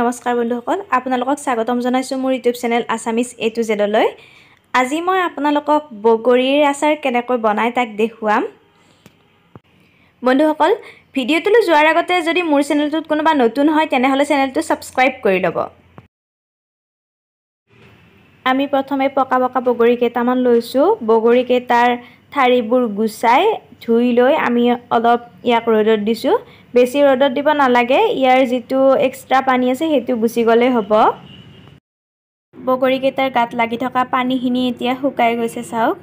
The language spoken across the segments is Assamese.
নমস্কাৰ বন্ধুসকল আপোনালোকক স্বাগতম জনাইছোঁ মোৰ YouTube channel Assamese A to জেডলৈ আজি মই আপোনালোকক বগৰীৰ আচাৰ কেনেকৈ বনাই তাক দেখুৱাম বন্ধুসকল ভিডিঅ'টোলৈ যোৱাৰ আগতে যদি মোৰ চেনেলটোত কোনোবা নতুন হয় তেনেহ'লে চেনেলটো ছাবস্ক্ৰাইব কৰি ল'ব আমি প্ৰথমে পকা পকা বগৰী কেইটামান লৈছোঁ বগৰীকেইটাৰ ঠাৰিবোৰ গুচাই ধুই লৈ আমি অলপ ইয়াক ৰ'দত দিছোঁ বেছি ৰ'দত দিব নালাগে ইয়াৰ যিটো এক্সট্ৰা পানী আছে সেইটো গুচি গ'লে হ'ব বগৰীকেইটাৰ গাত লাগি থকা পানীখিনি এতিয়া শুকাই গৈছে চাওক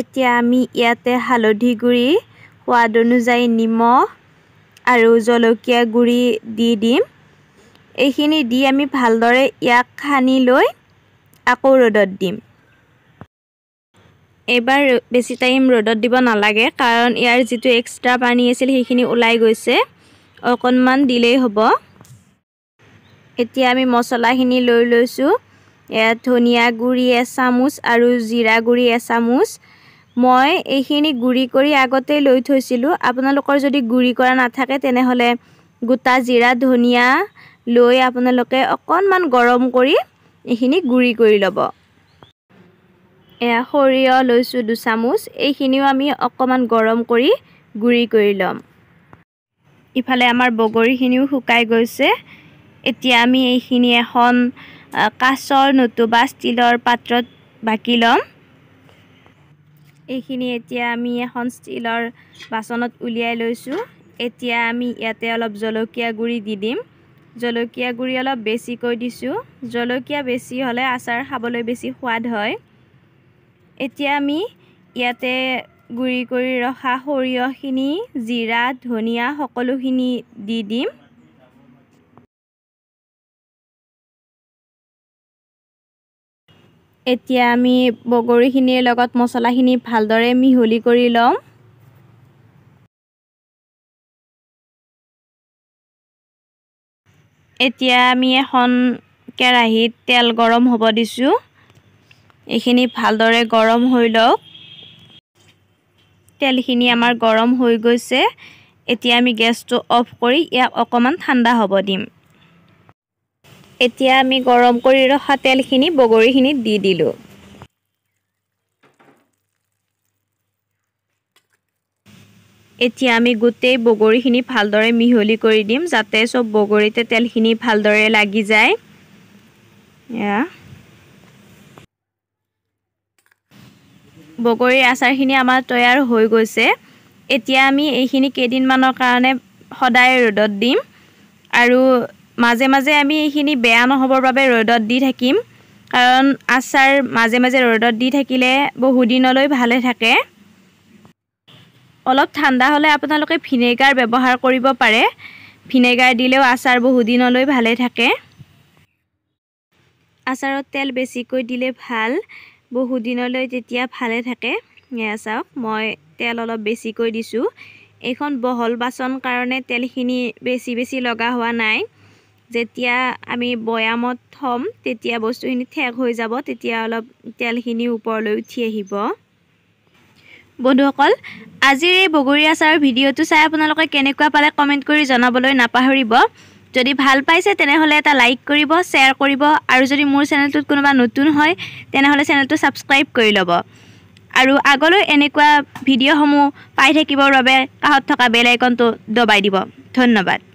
এতিয়া আমি ইয়াতে হালধি গুড়ি সোৱাদ অনুযায়ী নিমখ আৰু জলকীয়া গুড়ি দি দিম এইখিনি দি আমি ভালদৰে ইয়াক সানি লৈ আকৌ ৰ'দত দিম এইবাৰ বেছি টাইম ৰ'দত দিব নালাগে কাৰণ ইয়াৰ যিটো এক্সট্ৰা পানী আছিল সেইখিনি ওলাই গৈছে অকণমান দিলেই হ'ব এতিয়া আমি মছলাখিনি লৈ লৈছোঁ ইয়াত ধনিয়া গুড়ি এচামুচ আৰু জিৰা গুড়ি এচামুচ মই এইখিনি গুড়ি কৰি আগতেই লৈ থৈছিলোঁ আপোনালোকৰ যদি গুড়ি কৰা নাথাকে তেনেহ'লে গোটা জিৰা ধনিয়া লৈ আপোনালোকে অকণমান গৰম কৰি এইখিনি গুড়ি কৰি ল'ব সৰিয়হ লৈছোঁ দুচামুচ এইখিনিও আমি অকণমান গৰম কৰি গুড়ি কৰি ল'ম ইফালে আমাৰ বগৰীখিনিও শুকাই গৈছে এতিয়া আমি এইখিনি এখন কাঁচৰ নতুবা ষ্টিলৰ পাত্ৰত বাকি ল'ম এইখিনি এতিয়া আমি এখন ষ্টীলৰ বাচনত উলিয়াই লৈছোঁ এতিয়া আমি ইয়াতে অলপ জলকীয়া গুড়ি দি দিম জলকীয়া গুড়ি অলপ বেছিকৈ দিছোঁ জলকীয়া বেছি হ'লে আচাৰ খাবলৈ বেছি সোৱাদ হয় এতিয়া আমি ইয়াতে গুড়ি কৰি ৰখা সৰিয়হখিনি জিৰা ধনিয়া সকলোখিনি দি দিম এতিয়া আমি বগৰীখিনিৰ লগত মছলাখিনি ভালদৰে মিহলি কৰি ল'ম এতিয়া আমি এখন কেৰাহীত তেল গৰম হ'ব দিছোঁ এইখিনি ভালদৰে গৰম হৈ লওক তেলখিনি আমাৰ গৰম হৈ গৈছে এতিয়া আমি গেছটো অফ কৰি ইয়াক অকণমান ঠাণ্ডা হ'ব দিম এতিয়া আমি গৰম কৰি ৰখা তেলখিনি বগৰীখিনিত দি দিলোঁ এতিয়া আমি গোটেই বগৰীখিনি ভালদৰে মিহলি কৰি দিম যাতে চব বগৰীতে তেলখিনি ভালদৰে লাগি যায় বগৰীৰ আচাৰখিনি আমাৰ তৈয়াৰ হৈ গৈছে এতিয়া আমি এইখিনি কেইদিনমানৰ কাৰণে সদায় ৰ'দত দিম আৰু মাজে মাজে আমি এইখিনি বেয়া নহ'বৰ বাবে ৰ'দত দি থাকিম কাৰণ আচাৰ মাজে মাজে ৰ'দত দি থাকিলে বহুদিনলৈ ভালে থাকে অলপ ঠাণ্ডা হ'লে আপোনালোকে ভিনেগাৰ ব্যৱহাৰ কৰিব পাৰে ভিনেগাৰ দিলেও আচাৰ বহুদিনলৈ ভালে থাকে আচাৰত তেল বেছিকৈ দিলে ভাল বহু দিনলৈ তেতিয়া ভালে থাকে এয়া চাওক মই তেল অলপ বেছিকৈ দিছোঁ এইখন বহল বাচন কাৰণে তেলখিনি বেছি বেছি লগা হোৱা নাই যেতিয়া আমি বৈয়ামত থ'ম তেতিয়া বস্তুখিনি ঠেক হৈ যাব তেতিয়া অলপ তেলখিনি ওপৰলৈ উঠি আহিব বন্ধুসকল আজিৰ এই বগৰী আচাৰৰ ভিডিঅ'টো চাই আপোনালোকে কেনেকুৱা পালে কমেণ্ট কৰি জনাবলৈ নাপাহৰিব যদি ভাল পাইছে তেনেহ'লে এটা লাইক কৰিব শ্বেয়াৰ কৰিব আৰু যদি মোৰ চেনেলটোত কোনোবা নতুন হয় তেনেহ'লে চেনেলটো ছাবস্ক্ৰাইব কৰি ল'ব আৰু আগলৈ এনেকুৱা ভিডিঅ'সমূহ পাই থাকিবৰ বাবে কাষত থকা বেল আইকনটো দবাই দিব ধন্যবাদ